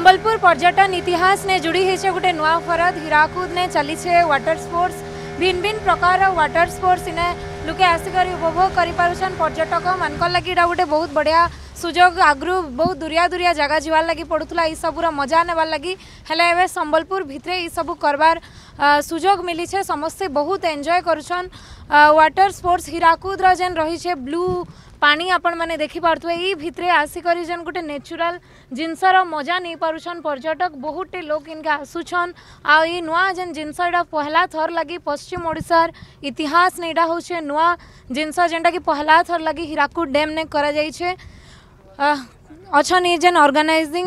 সম্বলপুর পর্যটন ইতিহাস নে জুড়ি হয়েছে গোটে নূয়া ফরদ হীরাকুদ নে চলিছে ওয়াটার স্পোর্টস ভিন ভিন প্রকার ওয়াটার স্পোর্টস ইনে লোকে আসিকি উপভোগ করে পর্যটক মানকর লাগি এটা গোটে বহুত বড়িয়া সুযোগ আগুন বহু দূরিয়া দূরিয়া জায়গা যাওয়ার লাগি পড়ুলা এইসবুর মজা নেবার লাগি হলে এবে সম্বলপুর ভিতরে এইসবু করবার সুযোগ মিলিছে সমস্তে বহুত এনজয় করছন ওয়াটার স্পোর্টস হীরাকুদর যেন রয়েছে ব্লু পানি আপন মানে দেখিপারে এই ভিতরে আসিকি যেন গোটে ন্যাচুরাল জিনিসর মজা নেই পারুছন পর্যটক বহুটে লোক ইনকে আসুছন আই নূয়া যেন জিনিসটা পহলা থর লাগি পশ্চিম ওড়িশার ইতিহাস নেইটা হচ্ছে নূয়া জিনিস যেটা কি পহলা থর লাগি হীরাকুদ ড্যাম নে করা যাইছে অছন ইজেন অর্গানাইজিং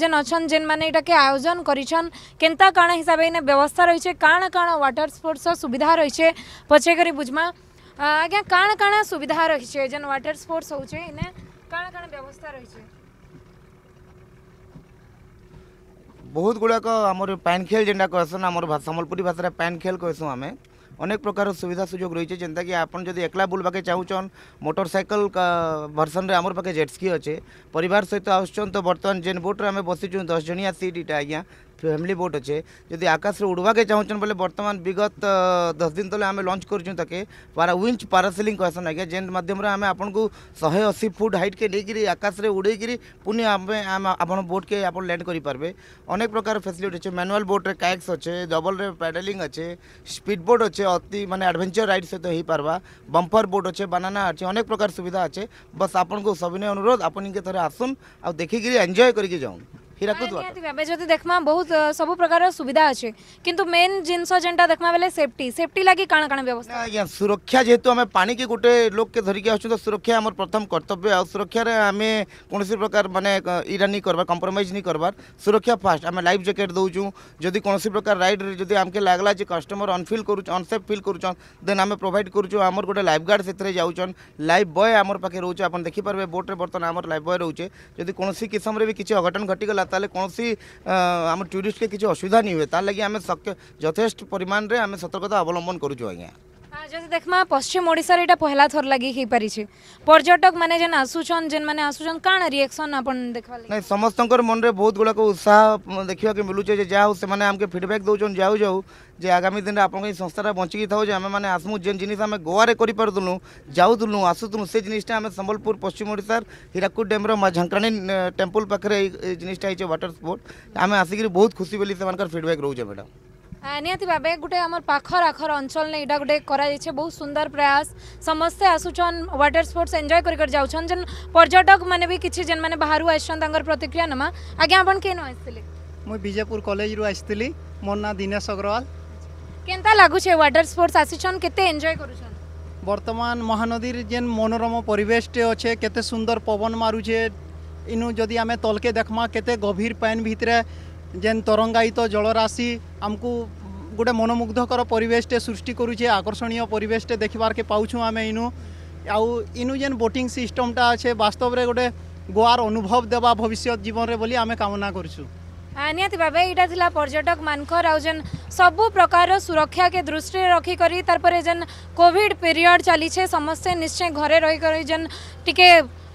যেন অছন যেন মানে এটাকে আয়োজন করেছেন কেনতা কাଣା হিসাবে এনে ব্যবস্থা রয়েছে কাଣା কাଣା ওয়াটার স্পোর্টসর সুবিধা রয়েছে পছে করে বুঝমা আজ্ঞা কাଣା কাଣା সুবিধা রয়েছে যেন ওয়াটার স্পোর্টস হচ্ছে এনে কাଣା কাଣା ব্যবস্থা রয়েছে বহুত গুড়াক আমার প্যান খেল যেটা কহসন আমার সম্বলপুরী ভাষার প্যান খেল কহসু আমি অনেক প্রকার সুবিধা সুযোগ রয়েছে যেটাকি আপনার যদি একলা বুলবাকে চাহুছন মোটর সাইকেল ভর্সনরে আমার পাখে জেটস্কি অছে পরিবার সহ আসছেন তো বর্তমান যে বোট্রে আমি বসিছু দশ জনিয়া সিট এটা আজ্ঞা ফ্যামিলি বোট অছে যদি আকাশে উড়বাকে চাহুছেন বলে বর্তমান বিগত দশ দিন তলে আমি লঞ্চ করছু তাকে পারা উইঞ্চ প্যারাসিলিং কহসন আজ্ঞা যে মাধ্যমে আমি আপনার শহে অশী ফুট হাইটকে নিয়ে আকাশে উড়াইকি পুনি আমি আপনার বোটকে আপনার ল্যান্ড করে পারবে অনেক প্রকার ফ্যাসিলিটি অছে ম্যানুয়াল বোট্রে কায়ক্স অছে ডবলরে প্যাডেলিং অছে স্পিড বোট অছে অতি মানে আডভেঞ্চর রাইড সহ হয়ে পারবা বম্পর বোট অছে বানানা অছে অনেক প্রকার সুবিধা আছে বস আপনার সবিনয় অনুরোধ আপনি থরে আসুন আ দেখিকি এনজয় করি যাও ହୀରାକୁଦ ଆମେ ଯଦି ଦେଖମା ବହୁତ ସବୁ ପ୍ରକାର ସୁବିଧା ଅଛି କିନ୍ତୁ ମେନ୍ ଜିନିଷ ଯେନ୍ଟା ଦେଖମା ବେଲେ ସେଫ୍ଟି ସେଫ୍ଟି ଲାଗି କାଣା କାଣା ବ୍ୟବସ୍ଥା ଆଜ୍ଞା ସୁରକ୍ଷା ଯେହେତୁ ଆମେ ପାଣିକି ଗୋଟେ ଲୋକକେ ଧରିକି ଆସୁଛୁ ତ ସୁରକ୍ଷା ଆମର ପ୍ରଥମ କର୍ତ୍ତବ୍ୟ ଆଉ ସୁରକ୍ଷାରେ ଆମେ କୌଣସି ପ୍ରକାର ମାନେ ଇଟା ନେଇ କରବା କମ୍ପ୍ରମାଇଜ୍ ନେଇ କରବାର ସୁରକ୍ଷା ଫାଷ୍ଟ ଆମେ ଲାଇଫ୍ ଜ୍ୟାକେଟ୍ ଦେଉଛୁ ଯଦି କୌଣସି ପ୍ରକାର ରାଇଡ଼୍ରେ ଯଦି ଆମକେ ଲାଗଲା ଯେ କଷ୍ଟମର ଅନଫିଲ୍ କରୁଛ ଅନସେଫ୍ ଫିଲ୍ କରୁଛନ୍ ଦେନ୍ ଆମେ ପ୍ରୋଭାଇଡ଼ କରୁଛୁ ଆମର ଗୋଟେ ଲାଇଫ୍ ଗାର୍ଡ଼ ସେଥିରେ ଯାଉଛନ୍ ଲାଇଫ୍ ବୟ ଆମର ପାଖେ ରହୁଛୁ ଆପଣ ଦେଖିପାରିବେ ବୋଟ୍ରେ ବର୍ତ୍ତମାନ ଆମର ଲାଇଫ୍ ବୟ ରହୁଛେ ଯଦି କୌଣସି କିସମରେ ବି କିଛି ଅଘଟଣ ଘଟିଗଲା ତାହେଲେ କୌଣସି ଆମ ଟୁରିଷ୍ଟକେ କିଛି ଅସୁବିଧା ନି ହୁଏ ତାର୍ ଲାଗି ଆମେ ଯଥେଷ୍ଟ ପରିମାଣରେ ଆମେ ସତର୍କତା ଅବଲମ୍ବନ କରୁଛୁ ଆଜ୍ଞା যদি দেখমা পশ্চিম ওড়িশার এটা পহেলা থর লাগি হয়ে পারিছে পর্যটক মানে যেন আসুছন যেন মানে আসুছন কাণ রিয়াকশন আপন দেখবা নাই সমস্তঙ্কর মনরে বহুত গুলাক উৎসাহ দেখিবাকে মিলুছে যে যা হোক সেমানে আমকে ফিডব্যাক দউছন যাও যাও যে আগামী দিনে আপনার এই সংস্থাটা বঞ্চিকি থাও যে আমি মানে আসমু যে জিনিস আমি গোয়ারে করিপারুলু যাওলু আসুলু সে জিনিসটা আমি সম্বলপুর পশ্চিম ওড়িশার হীরাকুদ ড্যামর ঝাঙ্কাণী টেম্পল পাখে এই জিনিসটা হয়েছে ওয়াটার স্পোর্ট আমি আসিকি বহুত খুশি বলে সে ফিডব্যাক রয়েছে ম্যাডাম ନିହାତି ଭାବେ ଗୋଟେ ଆମର ପାଖର ଆଖର ଅଞ୍ଚଳରେ ଏଇଟା ଗୋଟେ କରାଯାଇଛି ବହୁତ ସୁନ୍ଦର ପ୍ରୟାସ ସମସ୍ତେ ଆସୁଛନ୍ ୱାଟର ସ୍ପୋର୍ଟସ୍ ଏନ୍ଜୟ କରିକରି ଯାଉଛନ୍ ଯେନ୍ ପର୍ଯ୍ୟଟକ ମାନେ ବି କିଛି ଯେନ୍ମାନେ ବାହାରୁ ଆସିଛନ୍ ତାଙ୍କର ପ୍ରତିକ୍ରିୟା ନେମା ଆଜ୍ଞା ଆପଣ କେନ ଆସିଥିଲେ ମୁଁ ବିଜେପୁର କଲେଜରୁ ଆସିଥିଲି ମୋ ନାଁ ଦିନେଶ ଅଗ୍ରୱାଲ କେନ୍ତା ଲାଗୁଛେ ୱାଟର ସ୍ପୋର୍ଟସ୍ ଆସିଛନ୍ କେତେ ଏନ୍ଜୟ କରୁଛନ୍ ବର୍ତ୍ତମାନ ମହାନଦୀର ଯେନ୍ ମନୋରମ ପରିବେଶଟେ ଅଛେ କେତେ ସୁନ୍ଦର ପବନ ମାରୁଛେ ଇନୁ ଯଦି ଆମେ ତଲକେ ଦେଖ୍ମା କେତେ ଗଭୀର ପାନ୍ ଭିତରେ যেন তরঙ্গায়িত জলরাশি আমি গোটে মনোমুগ্ধকর পরিবেশটে সৃষ্টি করুছে আকর্ষণীয় পরিবেশটে দেখবারকে পাউছু আমি ইনু আউ ইনু যেন বোটিং সিষ্টমটা আছে বাস্তবরে গোটে গোয়ার অনুভব দেবা ভবিষ্যৎ জীবনরে বলে আমি কামনা করছু ନିହାତି ଭାବେ ଏଇଟା ଥିଲା ପର୍ଯ୍ୟଟକମାନଙ୍କର ଆଉ ଯେନ୍ ସବୁ ପ୍ରକାରର ସୁରକ୍ଷାକେ ଦୃଷ୍ଟିରେ ରଖିକରି ତାର୍ ପରେ ଯେନ୍ କୋଭିଡ଼ ପିରିୟଡ଼ ଚାଲିଛେ ସମସ୍ତେ ନିଶ୍ଚୟ ଘରେ ରହିକରି ଯେନ୍ ଟିକେ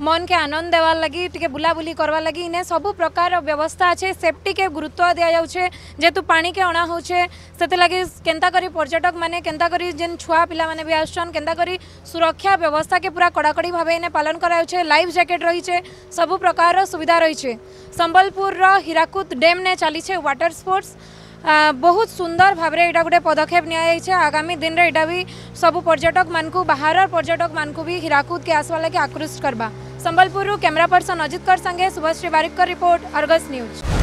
মনকে আনন্দ দেওয়ার লাগি টিকে বুলাবুলি করবার লাগি ইনে সবু প্রকার ব্যবস্থা আছে সেফটিকে গুরুত্ব দিয়া যাচ্ছে যেহেতু পাকে অণা হচ্ছে সেগে কেন্তা করে পর্যটক মানে কেন্তা করে যে ছুয়া পিলা মানে বি আসছন কেন্তা করে সুরক্ষা ব্যবস্থাকে পুরা কড়াকড়ি ভাবে ইনে পালন করা হচ্ছে লাইফ জ্যাকেট রয়েছে সবু প্রকার সুবিধা রয়েছে সম্বলপুর হীরাকুদ ডেম নে চালিছে ওয়াটার স্পোর্টস ବହୁତ ସୁନ୍ଦର ଭାବରେ ଏଇଟା ଗୋଟେ ପଦକ୍ଷେପ ନିଆଯାଇଛି ଆଗାମୀ ଦିନରେ ଏଇଟା ବି ସବୁ ପର୍ଯ୍ୟଟକମାନଙ୍କୁ ବାହାରର ପର୍ଯ୍ୟଟକମାନଙ୍କୁ ବି ହୀରାକୁଦକେ ଆସିବା ଲାଗି ଆକୃଷ୍ଟ କରିବା સંબલપુરનું કેમેરા પર્સન અજીતકર સંઘે સુભાષ વારિકર રિપોર્ટ અર્ગસ ન્યૂઝ